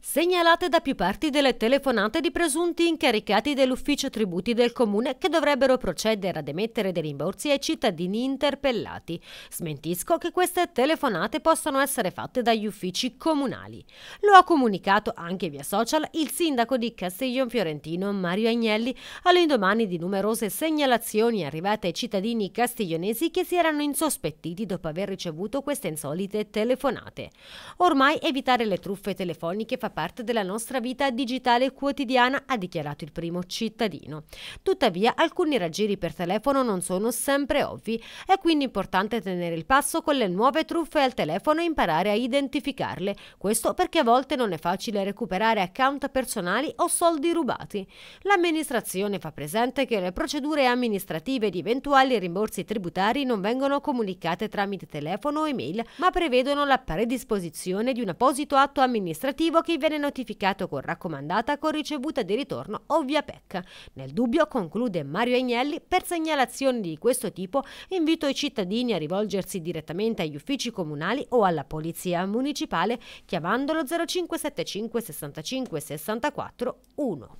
Segnalate da più parti delle telefonate di presunti incaricati dell'ufficio tributi del comune che dovrebbero procedere ad emettere dei rimborsi ai cittadini interpellati. Smentisco che queste telefonate possano essere fatte dagli uffici comunali. Lo ha comunicato anche via social il sindaco di Castiglion Fiorentino Mario Agnelli all'indomani di numerose segnalazioni arrivate ai cittadini castiglionesi che si erano insospettiti dopo aver ricevuto queste insolite telefonate. Ormai evitare le truffe telefoniche fa fa parte della nostra vita digitale quotidiana, ha dichiarato il primo cittadino. Tuttavia alcuni raggiri per telefono non sono sempre ovvi, è quindi importante tenere il passo con le nuove truffe al telefono e imparare a identificarle, questo perché a volte non è facile recuperare account personali o soldi rubati. L'amministrazione fa presente che le procedure amministrative di eventuali rimborsi tributari non vengono comunicate tramite telefono o email, ma prevedono la predisposizione di un apposito atto amministrativo che viene notificato con raccomandata con ricevuta di ritorno o via PEC. Nel dubbio, conclude Mario Agnelli, per segnalazioni di questo tipo invito i cittadini a rivolgersi direttamente agli uffici comunali o alla polizia municipale chiamandolo 0575 65 64 1.